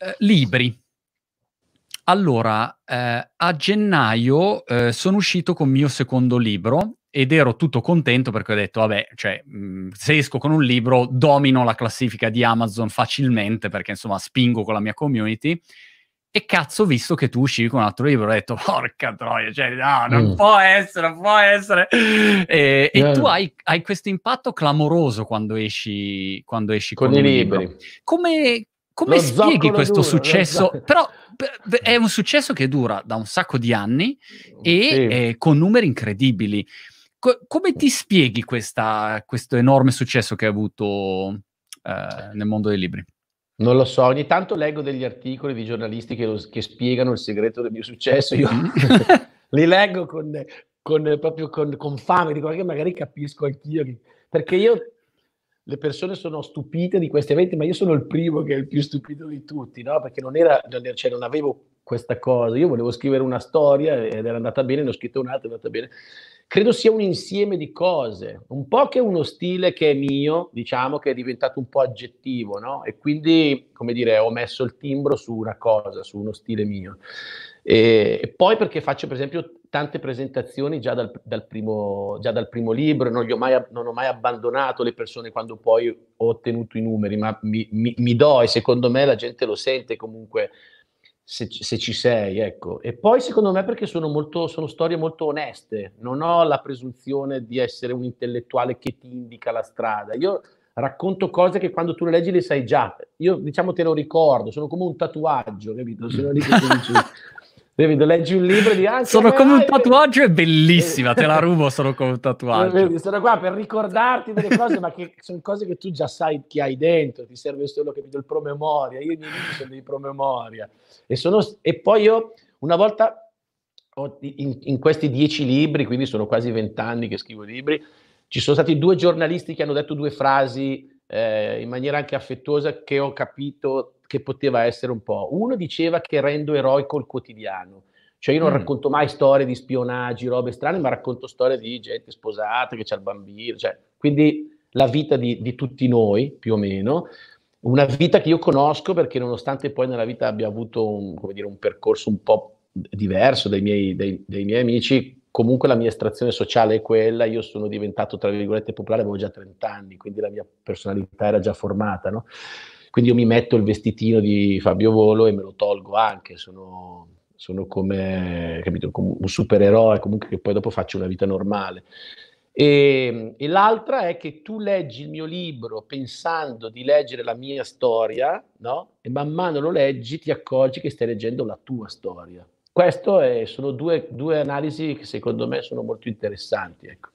Eh, libri. Allora, eh, a gennaio eh, sono uscito con il mio secondo libro ed ero tutto contento perché ho detto, vabbè, cioè, mh, se esco con un libro domino la classifica di Amazon facilmente perché insomma spingo con la mia community. E cazzo, visto che tu uscivi con un altro libro, ho detto, porca troia, cioè, no, non mm. può essere, non può essere. E, yeah. e eh. tu hai, hai questo impatto clamoroso quando esci, quando esci con, con i libri. Come, come spieghi questo duro, successo? Però è un successo che dura da un sacco di anni e sì. eh, con numeri incredibili. Co- come ti spieghi questa, questo enorme successo che hai avuto eh, nel mondo dei libri? Non lo so, ogni tanto leggo degli articoli di giornalisti che, lo, che spiegano il segreto del mio successo, io mm-hmm. li leggo con, con, proprio con, con fame, dico che magari capisco anch'io, perché io le persone sono stupite di questi eventi, ma io sono il primo che è il più stupito di tutti, no? Perché non era, cioè non avevo questa cosa, io volevo scrivere una storia ed era andata bene, ne ho scritto un'altra, è andata bene. Credo sia un insieme di cose, un po' che uno stile che è mio, diciamo, che è diventato un po' aggettivo, no? E quindi, come dire, ho messo il timbro su una cosa, su uno stile mio. E, e poi perché faccio, per esempio, tante presentazioni già dal, dal, primo, già dal primo, libro, non, mai, non, ho mai abbandonato le persone quando poi ho ottenuto i numeri, ma mi, mi, mi do e secondo me la gente lo sente comunque se, se, ci sei, ecco. E poi secondo me perché sono, molto, sono storie molto oneste, non ho la presunzione di essere un intellettuale che ti indica la strada. Io racconto cose che quando tu le leggi le sai già. Io diciamo te lo ricordo, sono come un tatuaggio, capito? Sono lì che Vedi, leggi un libro di Anzi. Ah, sono come un tatuaggio, è bellissima, eh. te la rubo, sono come un tatuaggio. Eh, sono qua per ricordarti delle cose, ma che sono cose che tu già sai che hai dentro, ti serve solo che il promemoria, io mi miei di promemoria. E, sono, e poi io una volta, in, in questi dieci libri, quindi sono quasi vent'anni che scrivo libri, ci sono stati due giornalisti che hanno detto due frasi eh, in maniera anche affettuosa che ho capito che poteva essere un po'. Uno diceva che rendo eroico il quotidiano, cioè io non mm. racconto mai storie di spionaggi, robe strane, ma racconto storie di gente sposata che c'è il bambino, cioè, quindi la vita di, di, tutti noi, più o meno, una vita che io conosco perché nonostante poi nella vita abbia avuto un, dire, un percorso un po' diverso dai miei, dai, dai miei amici, comunque la mia estrazione sociale è quella, io sono diventato, tra virgolette, popolare, avevo già 30 anni, quindi la mia personalità era già formata, no? Quindi io mi metto il vestitino di Fabio Volo e me lo tolgo anche, sono, sono come, capito, come un supereroe, comunque che poi dopo faccio una vita normale. E, ehm, e, l'altra è che tu leggi il mio libro pensando di leggere la mia storia, no? E man mano lo leggi, ti accorgi che stai leggendo la tua storia. Queste sono due, due analisi che secondo me sono molto interessanti. Ecco.